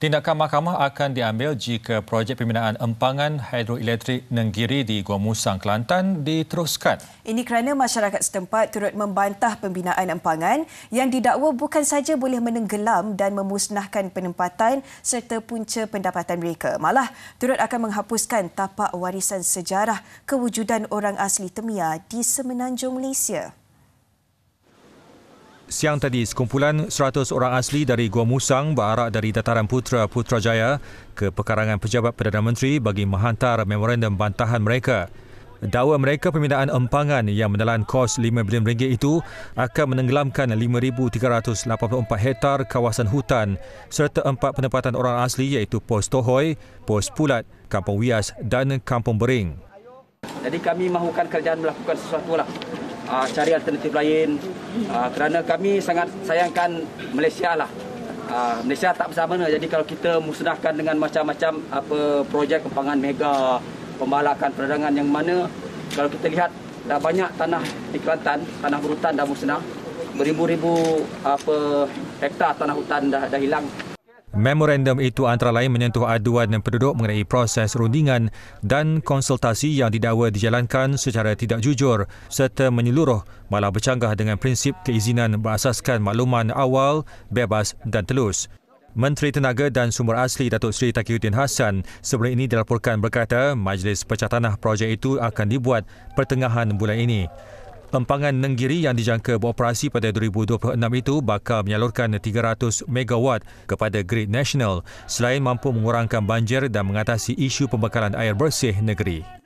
Tindakan mahkamah akan diambil jika projek pembinaan empangan hidroelektrik Nenggiri di Gua Musang, Kelantan diteruskan. Ini kerana masyarakat setempat turut membantah pembinaan empangan yang didakwa bukan saja boleh menenggelam dan memusnahkan penempatan serta punca pendapatan mereka. Malah, turut akan menghapuskan tapak warisan sejarah kewujudan orang asli Temia di Semenanjung Malaysia. Siang tadi, sekumpulan 100 orang asli dari Gua Musang berarak dari Dataran Putra Putrajaya ke pekarangan Pejabat Perdana Menteri bagi menghantar memorandum bantahan mereka. Dakwa mereka pembinaan empangan yang menelan kos RM5 bilion itu akan menenggelamkan 5,384 hektar kawasan hutan serta empat penempatan orang asli iaitu Pos Tohoi, Pos Pulat, Kampung Wias dan Kampung Bering. Jadi kami mahukan kerjaan melakukan sesuatu lah uh, cari alternatif lain uh, kerana kami sangat sayangkan Malaysia lah. Uh, Malaysia tak bersama mana. Jadi kalau kita musnahkan dengan macam-macam apa projek kempangan mega, pembalakan perdagangan yang mana kalau kita lihat dah banyak tanah di Kelantan, tanah berhutan dah musnah. Beribu-ribu apa hektar tanah hutan dah dah hilang Memorandum itu antara lain menyentuh aduan dan penduduk mengenai proses rundingan dan konsultasi yang didakwa dijalankan secara tidak jujur serta menyeluruh malah bercanggah dengan prinsip keizinan berasaskan makluman awal, bebas dan telus. Menteri Tenaga dan Sumber Asli Datuk Seri Takiuddin Hassan sebelum ini dilaporkan berkata majlis pecah tanah projek itu akan dibuat pertengahan bulan ini. Empangan Nenggiri yang dijangka beroperasi pada 2026 itu bakal menyalurkan 300 MW kepada Grid Nasional selain mampu mengurangkan banjir dan mengatasi isu pembekalan air bersih negeri.